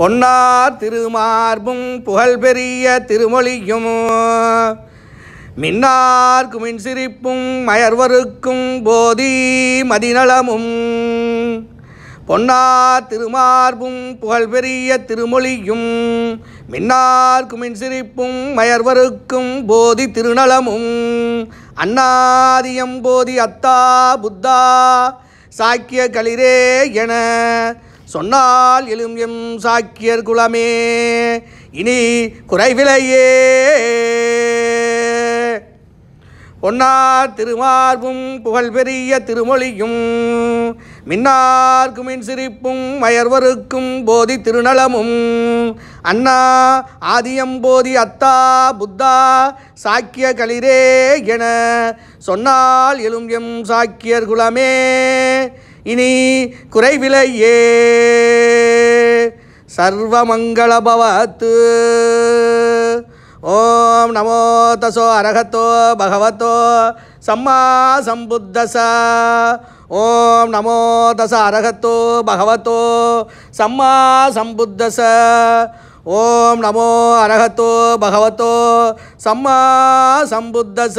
பொன்னார் திருமார்பும் புகழ் பெரிய திருமொழியும் மின்னார் மின் சிரிப்பும் மயர்வருக்கும் போதி மதிநலமும் பொன்னார் திருமார்பும் புகழ் பெரிய திருமொழியும் மின்னார்க்கு மின் சிரிப்பும் மயர்வருக்கும் போதி திருநலமும் அண்ணாதியம் போதி அத்தா புத்தா சாக்கிய களிரே என சொன்னால் எழும் எம் சாக்கியர் குலமே இனி குறைவிலையே பொன்னார் திருமார்பும் புகழ் பெரிய திருமொழியும் மின்னார்க்குமின் சிரிப்பும் மயர்வருக்கும் போதி திருநலமும் அண்ணா ஆதியம் போதி அத்தா புத்தா சாக்கிய களிரே என சொன்னால் எழும் எம் சாக்கியர் குலமே ಇನಿ ಇ ಸರ್ವಮಂಗಳ ಭವತ್ ಓಂ ನಮೋ ತಸೋ ಅರ್ಹತೋ ಭಗವತೋ ಸಮ್ಮ ಸಂಬುಧ ಸ ಓಂ ನಮೋ ತಸ ಅರ್ಹತೋ ಭಗವತೋ ಸಮ್ಮ ಸಂಬುಧ ಸ ಓಂ ನಮೋ ಅರ್ಹತೋ ಭಗವತೋ ಸಮ್ಮ ಸಂಬುಧ ಸ